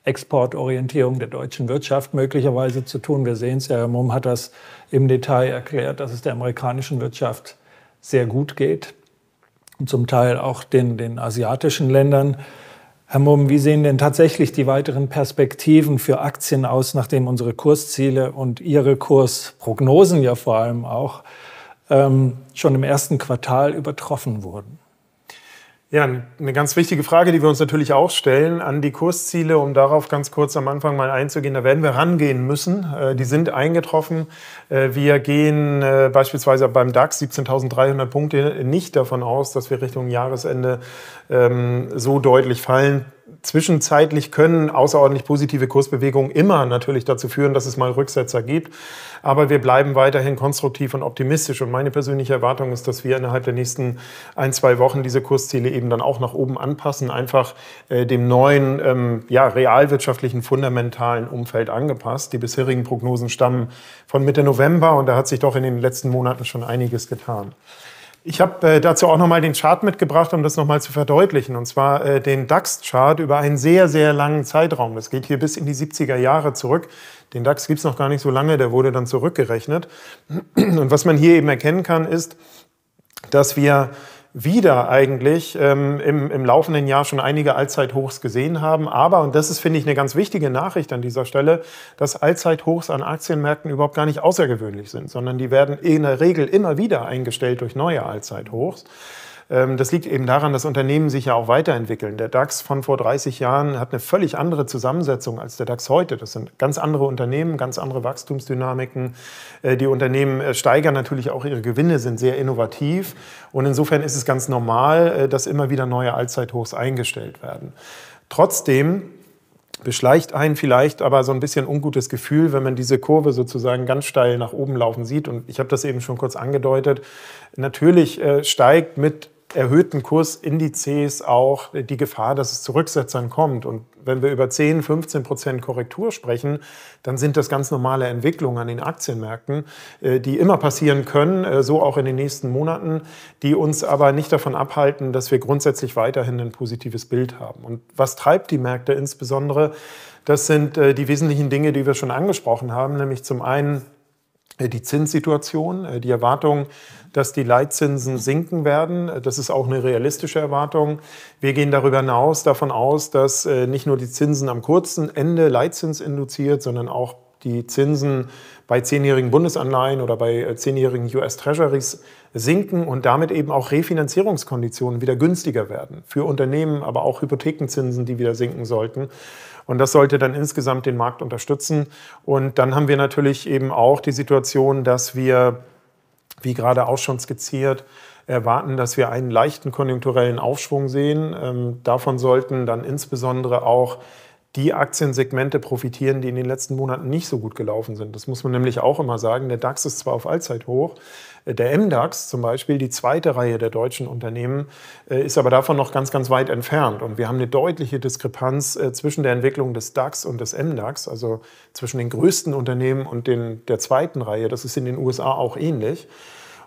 Exportorientierung der deutschen Wirtschaft möglicherweise zu tun. Wir sehen es ja, Herr Mumm hat das im Detail erklärt, dass es der amerikanischen Wirtschaft sehr gut geht und zum Teil auch den, den asiatischen Ländern. Herr Mumm, wie sehen denn tatsächlich die weiteren Perspektiven für Aktien aus, nachdem unsere Kursziele und Ihre Kursprognosen ja vor allem auch ähm, schon im ersten Quartal übertroffen wurden? Ja, eine ganz wichtige Frage, die wir uns natürlich auch stellen an die Kursziele, um darauf ganz kurz am Anfang mal einzugehen. Da werden wir rangehen müssen. Äh, die sind eingetroffen. Äh, wir gehen äh, beispielsweise beim DAX 17.300 Punkte nicht davon aus, dass wir Richtung Jahresende ähm, so deutlich fallen zwischenzeitlich können außerordentlich positive Kursbewegungen immer natürlich dazu führen, dass es mal Rücksetzer gibt. Aber wir bleiben weiterhin konstruktiv und optimistisch. Und meine persönliche Erwartung ist, dass wir innerhalb der nächsten ein, zwei Wochen diese Kursziele eben dann auch nach oben anpassen, einfach äh, dem neuen, ähm, ja, realwirtschaftlichen, fundamentalen Umfeld angepasst. Die bisherigen Prognosen stammen von Mitte November und da hat sich doch in den letzten Monaten schon einiges getan. Ich habe äh, dazu auch nochmal den Chart mitgebracht, um das nochmal zu verdeutlichen. Und zwar äh, den DAX-Chart über einen sehr, sehr langen Zeitraum. Das geht hier bis in die 70er Jahre zurück. Den DAX gibt es noch gar nicht so lange, der wurde dann zurückgerechnet. Und was man hier eben erkennen kann, ist, dass wir wieder eigentlich ähm, im, im laufenden Jahr schon einige Allzeithochs gesehen haben. Aber, und das ist, finde ich, eine ganz wichtige Nachricht an dieser Stelle, dass Allzeithochs an Aktienmärkten überhaupt gar nicht außergewöhnlich sind, sondern die werden in der Regel immer wieder eingestellt durch neue Allzeithochs. Ähm, das liegt eben daran, dass Unternehmen sich ja auch weiterentwickeln. Der DAX von vor 30 Jahren hat eine völlig andere Zusammensetzung als der DAX heute. Das sind ganz andere Unternehmen, ganz andere Wachstumsdynamiken. Äh, die Unternehmen äh, steigern natürlich auch ihre Gewinne, sind sehr innovativ. Und insofern ist es ganz normal, äh, dass immer wieder neue Allzeithochs eingestellt werden. Trotzdem beschleicht einen vielleicht aber so ein bisschen ungutes Gefühl, wenn man diese Kurve sozusagen ganz steil nach oben laufen sieht. Und ich habe das eben schon kurz angedeutet. Natürlich steigt mit erhöhten Kursindizes auch die Gefahr, dass es zu Rücksetzern kommt. Und wenn wir über 10, 15 Prozent Korrektur sprechen, dann sind das ganz normale Entwicklungen an den Aktienmärkten, äh, die immer passieren können, äh, so auch in den nächsten Monaten, die uns aber nicht davon abhalten, dass wir grundsätzlich weiterhin ein positives Bild haben. Und was treibt die Märkte insbesondere? Das sind äh, die wesentlichen Dinge, die wir schon angesprochen haben, nämlich zum einen äh, die Zinssituation, äh, die Erwartung, dass die Leitzinsen sinken werden. Äh, das ist auch eine realistische Erwartung. Wir gehen darüber hinaus davon aus, dass nicht nur die Zinsen am kurzen Ende Leitzins induziert, sondern auch die Zinsen bei zehnjährigen Bundesanleihen oder bei zehnjährigen US Treasuries sinken und damit eben auch Refinanzierungskonditionen wieder günstiger werden. Für Unternehmen, aber auch Hypothekenzinsen, die wieder sinken sollten. Und das sollte dann insgesamt den Markt unterstützen. Und dann haben wir natürlich eben auch die Situation, dass wir, wie gerade auch schon skizziert, erwarten, dass wir einen leichten konjunkturellen Aufschwung sehen. Ähm, davon sollten dann insbesondere auch die Aktiensegmente profitieren, die in den letzten Monaten nicht so gut gelaufen sind. Das muss man nämlich auch immer sagen. Der DAX ist zwar auf Allzeit hoch, der MDAX zum Beispiel, die zweite Reihe der deutschen Unternehmen, äh, ist aber davon noch ganz, ganz weit entfernt. Und wir haben eine deutliche Diskrepanz äh, zwischen der Entwicklung des DAX und des MDAX, also zwischen den größten Unternehmen und den, der zweiten Reihe. Das ist in den USA auch ähnlich.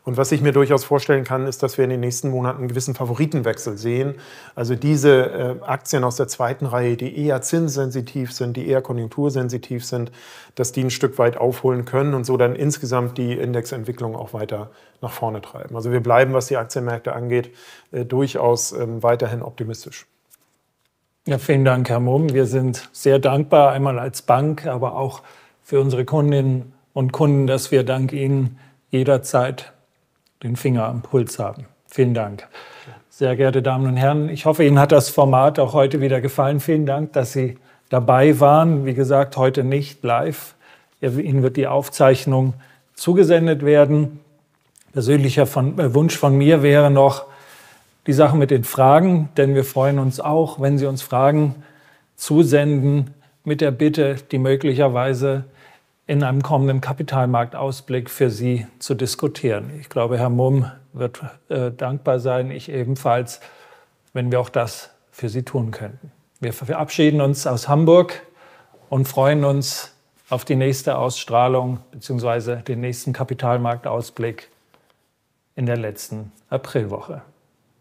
Und was ich mir durchaus vorstellen kann, ist, dass wir in den nächsten Monaten einen gewissen Favoritenwechsel sehen. Also diese äh, Aktien aus der zweiten Reihe, die eher zinssensitiv sind, die eher konjunktursensitiv sind, dass die ein Stück weit aufholen können und so dann insgesamt die Indexentwicklung auch weiter nach vorne treiben. Also wir bleiben, was die Aktienmärkte angeht, äh, durchaus ähm, weiterhin optimistisch. Ja, vielen Dank, Herr Mumm. Wir sind sehr dankbar, einmal als Bank, aber auch für unsere Kundinnen und Kunden, dass wir dank Ihnen jederzeit den Finger am Puls haben. Vielen Dank. Sehr geehrte Damen und Herren, ich hoffe, Ihnen hat das Format auch heute wieder gefallen. Vielen Dank, dass Sie dabei waren. Wie gesagt, heute nicht live. Ihnen wird die Aufzeichnung zugesendet werden. Persönlicher von, äh, Wunsch von mir wäre noch die Sache mit den Fragen, denn wir freuen uns auch, wenn Sie uns Fragen zusenden mit der Bitte, die möglicherweise in einem kommenden Kapitalmarktausblick für Sie zu diskutieren. Ich glaube, Herr Mumm wird äh, dankbar sein, ich ebenfalls, wenn wir auch das für Sie tun könnten. Wir verabschieden uns aus Hamburg und freuen uns auf die nächste Ausstrahlung bzw. den nächsten Kapitalmarktausblick in der letzten Aprilwoche.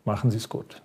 Machen Sie es gut.